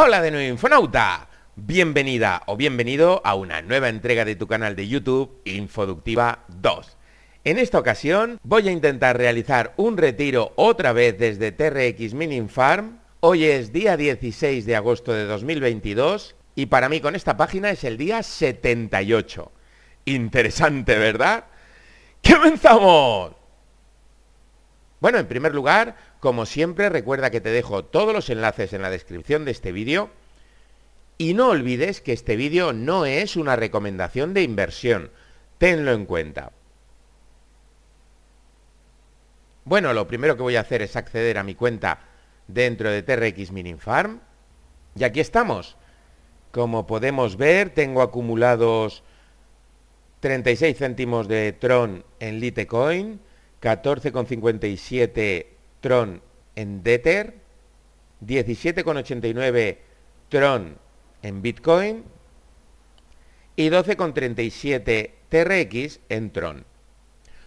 Hola de nuevo Infonauta, bienvenida o bienvenido a una nueva entrega de tu canal de YouTube Infoductiva 2. En esta ocasión voy a intentar realizar un retiro otra vez desde TRX Mining Farm. Hoy es día 16 de agosto de 2022 y para mí con esta página es el día 78. Interesante, ¿verdad? ¡Comenzamos! Bueno, en primer lugar, como siempre, recuerda que te dejo todos los enlaces en la descripción de este vídeo. Y no olvides que este vídeo no es una recomendación de inversión. Tenlo en cuenta. Bueno, lo primero que voy a hacer es acceder a mi cuenta dentro de TRX Mining Farm. Y aquí estamos. Como podemos ver, tengo acumulados 36 céntimos de Tron en Litecoin, 14,57 Tron en Dether 17,89 Tron en Bitcoin y 12,37 TRX en Tron.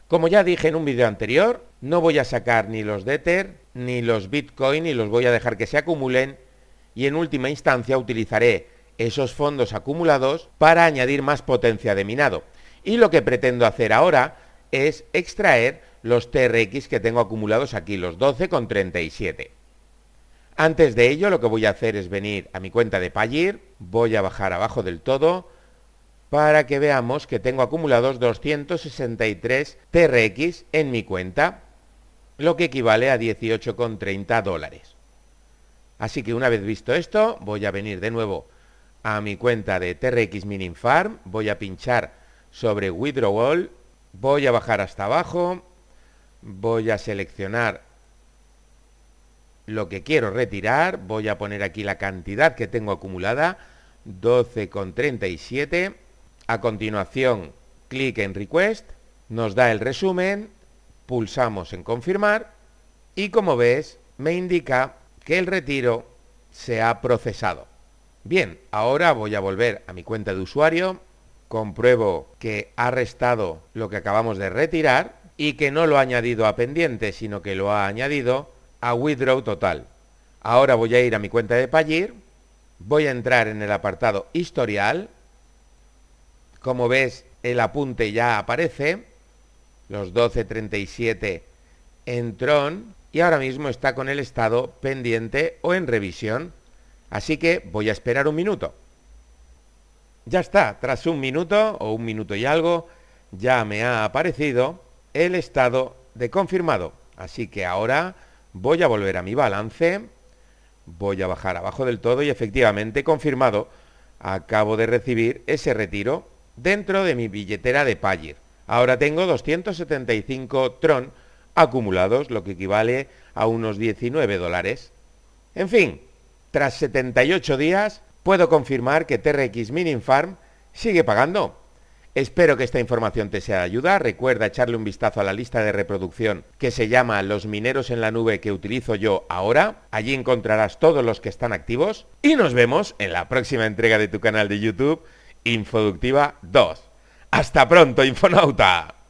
Como ya dije en un vídeo anterior, no voy a sacar ni los Dether ni los Bitcoin y los voy a dejar que se acumulen y en última instancia utilizaré esos fondos acumulados para añadir más potencia de minado. Y lo que pretendo hacer ahora es extraer los TRX que tengo acumulados aquí, los 12,37. Antes de ello lo que voy a hacer es venir a mi cuenta de payir voy a bajar abajo del todo para que veamos que tengo acumulados 263 TRX en mi cuenta, lo que equivale a 18,30 dólares. Así que una vez visto esto, voy a venir de nuevo a mi cuenta de TRX Mining Farm, voy a pinchar sobre Withdrawal, voy a bajar hasta abajo, voy a seleccionar lo que quiero retirar, voy a poner aquí la cantidad que tengo acumulada, 12,37. A continuación, clic en Request, nos da el resumen, pulsamos en Confirmar y como ves, me indica que el retiro se ha procesado. Bien, ahora voy a volver a mi cuenta de usuario, compruebo que ha restado lo que acabamos de retirar y que no lo ha añadido a pendiente, sino que lo ha añadido a Withdraw Total. Ahora voy a ir a mi cuenta de Payeer, voy a entrar en el apartado Historial. Como ves, el apunte ya aparece, los 12.37 en y ahora mismo está con el estado pendiente o en revisión. Así que voy a esperar un minuto. Ya está, tras un minuto o un minuto y algo, ya me ha aparecido el estado de confirmado. Así que ahora voy a volver a mi balance, voy a bajar abajo del todo y efectivamente confirmado, acabo de recibir ese retiro dentro de mi billetera de Payer. Ahora tengo 275 Tron acumulados, lo que equivale a unos 19 dólares. En fin, tras 78 días, puedo confirmar que TRX Mining Farm sigue pagando. Espero que esta información te sea de ayuda. Recuerda echarle un vistazo a la lista de reproducción que se llama Los mineros en la nube que utilizo yo ahora. Allí encontrarás todos los que están activos. Y nos vemos en la próxima entrega de tu canal de YouTube, Infoductiva 2. Hasta pronto, Infonauta.